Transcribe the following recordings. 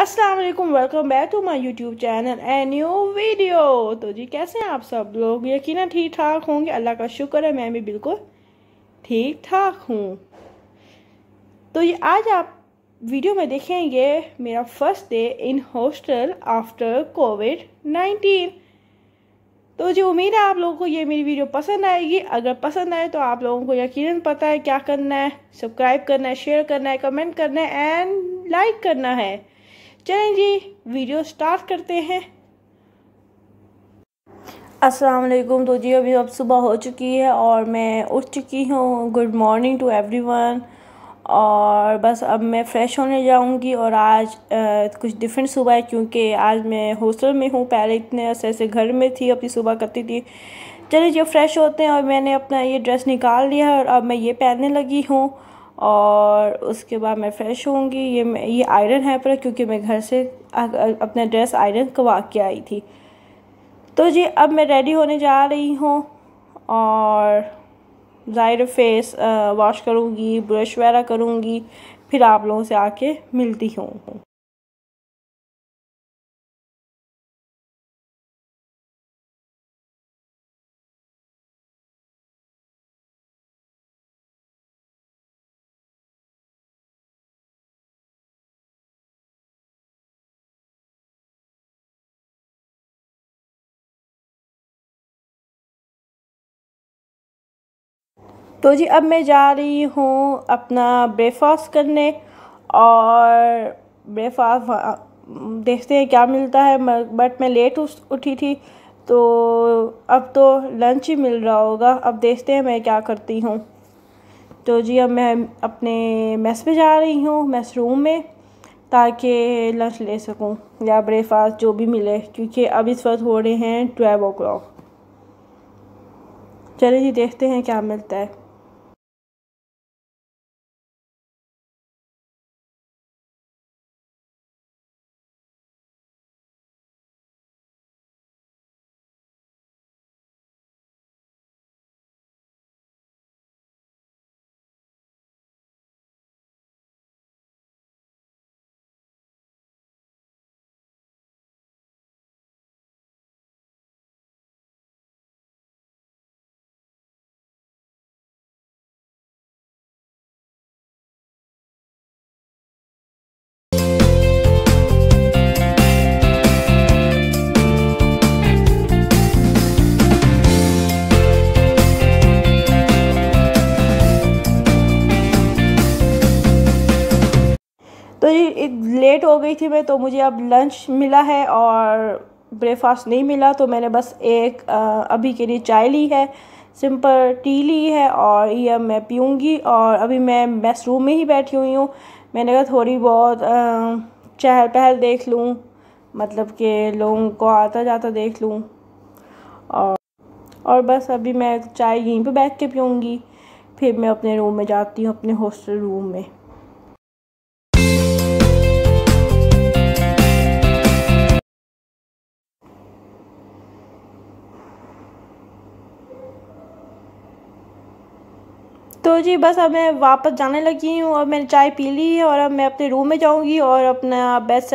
वालेकुम welcome back to my YouTube channel a new video तो जी कैसे हैं आप सब लोग यकीन ठीक ठाक होंगे अल्लाह का शुक्र है मैं भी बिल्कुल ठीक ठाक हूँ तो ये आज आप वीडियो में देखेंगे मेरा first day in hostel after COVID nineteen तो जी उम्मीद है आप लोगों को ये मेरी वीडियो पसंद आएगी अगर पसंद आए तो आप लोगों को यकीन पता है क्या करना है सब्सक्राइब करना है शेयर करना है कमेंट करना है एंड लाइक करना है चलें जी वीडियो स्टार्ट करते हैं अस्सलाम वालेकुम तो जी अभी अब सुबह हो चुकी है और मैं उठ चुकी हूँ गुड मॉर्निंग टू एवरीवन और बस अब मैं फ़्रेश होने जाऊँगी और आज आ, कुछ डिफरेंट सुबह है क्योंकि आज मैं हॉस्टल में हूँ पहले इतने ऐसे से घर में थी अपनी सुबह करती थी चलिए जी फ्रेश होते हैं और मैंने अपना ये ड्रेस निकाल लिया है और अब मैं ये पहनने लगी हूँ और उसके बाद मैं फ़्रेश होंगी ये मैं ये आयरन है पर क्योंकि मैं घर से अपना ड्रेस आयरन करवा के आई थी तो जी अब मैं रेडी होने जा रही हूँ और ज़ाहिर फेस वॉश करूँगी ब्रश वगैरह करूँगी फिर आप लोगों से आके मिलती हूँ तो जी अब मैं जा रही हूँ अपना ब्रेकफास्ट करने और ब्रेकफास्ट देखते हैं क्या मिलता है बट मैं लेट उठी थी तो अब तो लंच ही मिल रहा होगा अब देखते हैं मैं क्या करती हूँ तो जी अब मैं अपने मेस पे जा रही हूँ मेस रूम में ताकि लंच ले सकूँ या ब्रेकफास्ट जो भी मिले क्योंकि अब इस वक्त हो रहे हैं ट्वेल्व ओ क्लॉक चलिए जी देखते हैं क्या मिलता है लेट हो गई थी मैं तो मुझे अब लंच मिला है और ब्रेकफास्ट नहीं मिला तो मैंने बस एक अभी के लिए चाय ली है सिंपल टी ली है और ये अब मैं पीऊँगी और अभी मैं मेस रूम में ही बैठी हुई हूँ मैंने कहा थोड़ी बहुत चहल पहल देख लूँ मतलब कि लोगों को आता जाता देख लूँ और और बस अभी मैं चाय यहीं पे बैठ के पीऊँगी फिर मैं अपने रूम में जाती हूँ अपने हॉस्टल रूम में तो जी बस अब मैं वापस जाने लगी हूँ और मैंने चाय पी ली है और अब मैं अपने रूम में जाऊँगी और अपना बेस्ट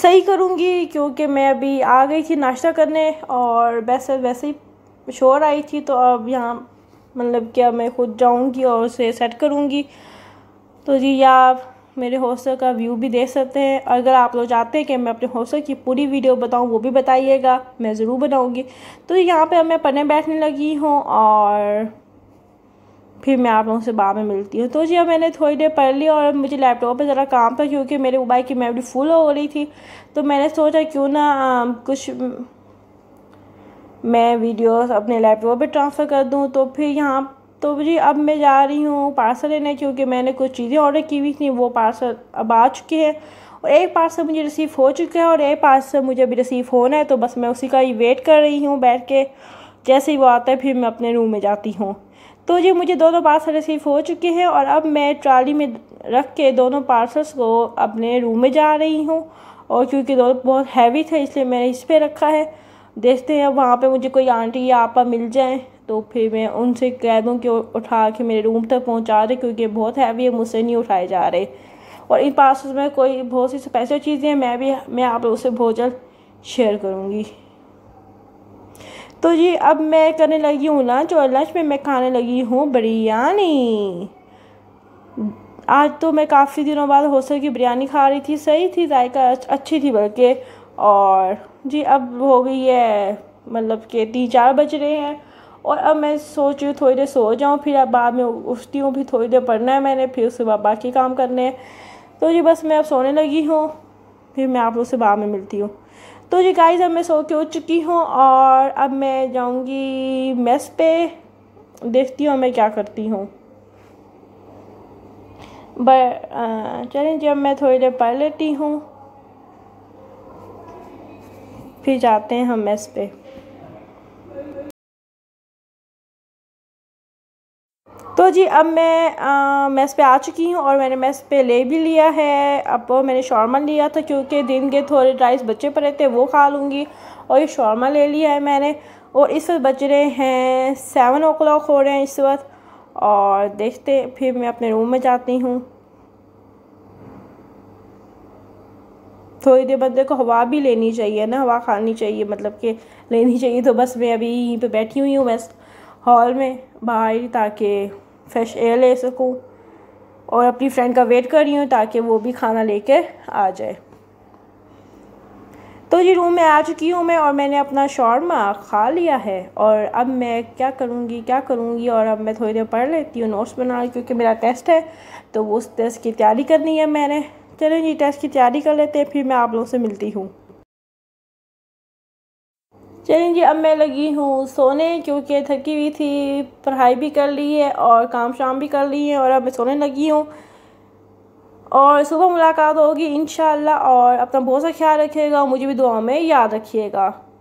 सही करूँगी क्योंकि मैं अभी आ गई थी नाश्ता करने और बेस्ट वैसे ही शोर आई थी तो अब यहाँ मतलब कि अब मैं खुद जाऊँगी और उसे सेट करूँगी तो जी या आप मेरे हॉस्टल का व्यू भी देख सकते हैं अगर आप लोग चाहते हैं कि मैं अपने हॉस्टल की पूरी वीडियो बताऊं वो भी बताइएगा मैं ज़रूर बनाऊंगी तो यहाँ पे मैं पढ़ने बैठने लगी हूँ और फिर मैं आप लोगों से बाद में मिलती हूँ तो जी अब मैंने थोड़ी देर पढ़ ली और मुझे लैपटॉप पे ज़रा काम था क्योंकि मेरे मोबाइल की मेमोरी फुल हो रही थी तो मैंने सोचा क्यों ना कुछ मैं वीडियोस अपने लैपटॉप पे ट्रांसफ़र कर दूँ तो फिर यहाँ तो जी अब मैं जा रही हूँ पार्सल लेने क्योंकि मैंने कुछ चीज़ें ऑर्डर की हुई थी वो पार्सल अब आ चुके हैं और एक पार्सल मुझे रिसीव हो चुका है और एक पार्सल मुझे अभी रिसीव होना है तो बस मैं उसी का ही वेट कर रही हूँ बैठ के जैसे ही वो आता है फिर मैं अपने रूम में जाती हूँ तो जी मुझे दोनों पार्सल रिसीव हो चुके हैं और अब मैं ट्राली में रख के दोनों पार्सल्स को अपने रूम में जा रही हूँ और क्योंकि दोनों बहुत हैवी थे इसलिए मैंने इस पर रखा है देखते हैं वहाँ पे मुझे कोई आंटी या आपा मिल जाए तो फिर मैं उनसे कह दूँ कि उठा के मेरे रूम तक पहुँचा दे क्योंकि बहुत हैवी है मुझसे नहीं उठाए जा रहे और इन पार्सल्स में कोई बहुत सी स्पेशल चीज़ें हैं मैं भी मैं आप लोगों से बहुत जल्द शेयर करूँगी तो जी अब मैं करने लगी हूँ लंच और लंच में मैं खाने लगी हूँ बिरयानी आज तो मैं काफ़ी दिनों बाद होस्टल की बिरयानी खा रही थी सही थी जायका अच्छी थी बल्कि और जी अब हो गई है मतलब कि तीन चार बज रहे हैं और अब मैं सोच रही हूँ थोड़ी देर सो जाऊँ फिर अब बाद में उठती हूँ फिर थोड़ी देर पढ़ना है मैंने फिर उसके बाद बाकी काम करने हैं तो जी बस मैं अब सोने लगी हूँ फिर मैं आप लोग से बाद में मिलती हूँ तो जी गाइस अब मैं सो के उठ चुकी हूँ और अब मैं जाऊँगी मेस पे देखती हूँ मैं क्या करती हूँ uh, चलें जी अब मैं थोड़ी देर पढ़ लेती हूँ फिर जाते हैं हम मेस पे तो जी अब मैं मैस पे आ चुकी हूँ और मैंने मैस पे ले भी लिया है अब मैंने शॉर्मा लिया था क्योंकि दिन के थोड़े राइस बच्चे पर रहते वो खा लूँगी और ये शॉर्मा ले लिया है मैंने और इस वक्त बज रहे हैं सेवन ओ क्लॉक हो रहे हैं इस वक्त और देखते फिर मैं अपने रूम में जाती हूँ थोड़ी देर बंदे को हवा भी लेनी चाहिए ना हवा खानी चाहिए मतलब कि लेनी चाहिए तो बस मैं अभी यहीं पे बैठी हुई हूँ बस हॉल में बाहर ताकि फ्रेश एयर ले सकूँ और अपनी फ्रेंड का वेट कर रही हूँ ताकि वो भी खाना लेके आ जाए तो जी रूम में आ चुकी हूँ मैं और मैंने अपना शॉर्मा खा लिया है और अब मैं क्या करूँगी क्या करूँगी और अब मैं थोड़ी देर पढ़ लेती हूँ नोट्स बना क्योंकि मेरा टेस्ट है तो उस टेस्ट की तैयारी करनी है मैंने चलो जी टेस्ट की तैयारी कर लेते हैं फिर मैं आप लोगों से मिलती हूँ चलें जी अब मैं लगी हूँ सोने क्योंकि थकी हुई थी पढ़ाई भी कर ली है और काम शाम भी कर ली है और अब मैं सोने लगी हूँ और सुबह मुलाकात होगी इन और अपना बहुत सा ख्याल रखिएगा मुझे भी दुआ में याद रखिएगा